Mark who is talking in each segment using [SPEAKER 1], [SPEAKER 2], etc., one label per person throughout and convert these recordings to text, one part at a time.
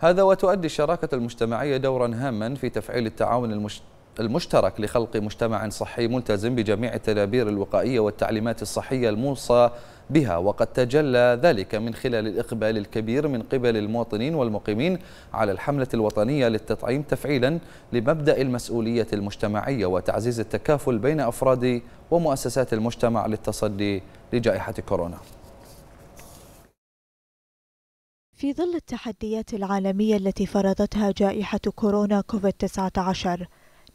[SPEAKER 1] هذا وتؤدي الشراكة المجتمعية دورا هاما في تفعيل التعاون المشترك لخلق مجتمع صحي ملتزم بجميع التدابير الوقائية والتعليمات الصحية الموصى بها وقد تجلى ذلك من خلال الإقبال الكبير من قبل المواطنين والمقيمين على الحملة الوطنية للتطعيم تفعيلا لمبدأ المسؤولية المجتمعية وتعزيز التكافل بين أفراد ومؤسسات المجتمع للتصدي لجائحة كورونا
[SPEAKER 2] في ظل التحديات العالمية التي فرضتها جائحة كورونا كوفيد 19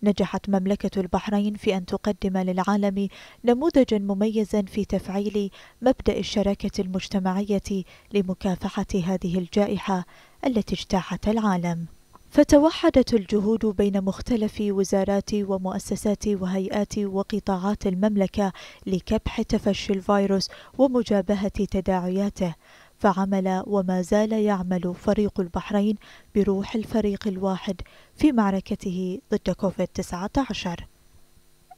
[SPEAKER 2] نجحت مملكة البحرين في أن تقدم للعالم نموذجا مميزا في تفعيل مبدأ الشراكة المجتمعية لمكافحة هذه الجائحة التي اجتاحت العالم. فتوحدت الجهود بين مختلف وزارات ومؤسسات وهيئات وقطاعات المملكة لكبح تفشي الفيروس ومجابهة تداعياته فعمل وما زال يعمل فريق البحرين بروح الفريق الواحد في معركته ضد كوفيد-19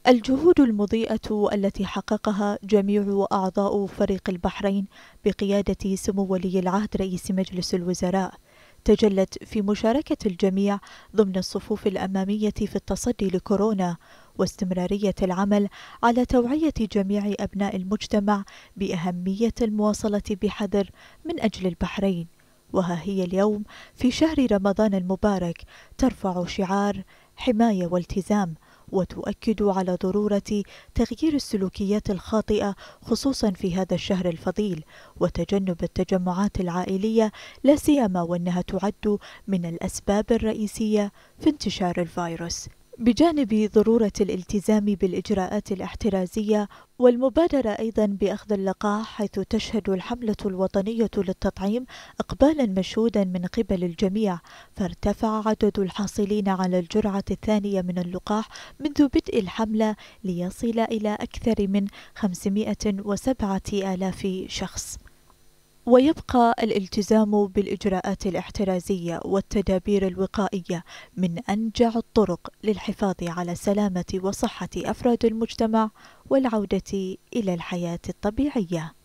[SPEAKER 2] الجهود المضيئة التي حققها جميع أعضاء فريق البحرين بقيادة سمو ولي العهد رئيس مجلس الوزراء تجلت في مشاركة الجميع ضمن الصفوف الأمامية في التصدي لكورونا واستمرارية العمل على توعية جميع أبناء المجتمع بأهمية المواصلة بحذر من أجل البحرين وها هي اليوم في شهر رمضان المبارك ترفع شعار حماية والتزام وتؤكد على ضرورة تغيير السلوكيات الخاطئة خصوصا في هذا الشهر الفضيل وتجنب التجمعات العائلية لا سيما وأنها تعد من الأسباب الرئيسية في انتشار الفيروس بجانب ضرورة الالتزام بالإجراءات الاحترازية والمبادرة أيضا بأخذ اللقاح حيث تشهد الحملة الوطنية للتطعيم إقبالا مشهودا من قبل الجميع فارتفع عدد الحاصلين على الجرعة الثانية من اللقاح منذ بدء الحملة ليصل إلى أكثر من 507 آلاف شخص ويبقى الالتزام بالإجراءات الاحترازية والتدابير الوقائية من أنجع الطرق للحفاظ على سلامة وصحة أفراد المجتمع والعودة إلى الحياة الطبيعية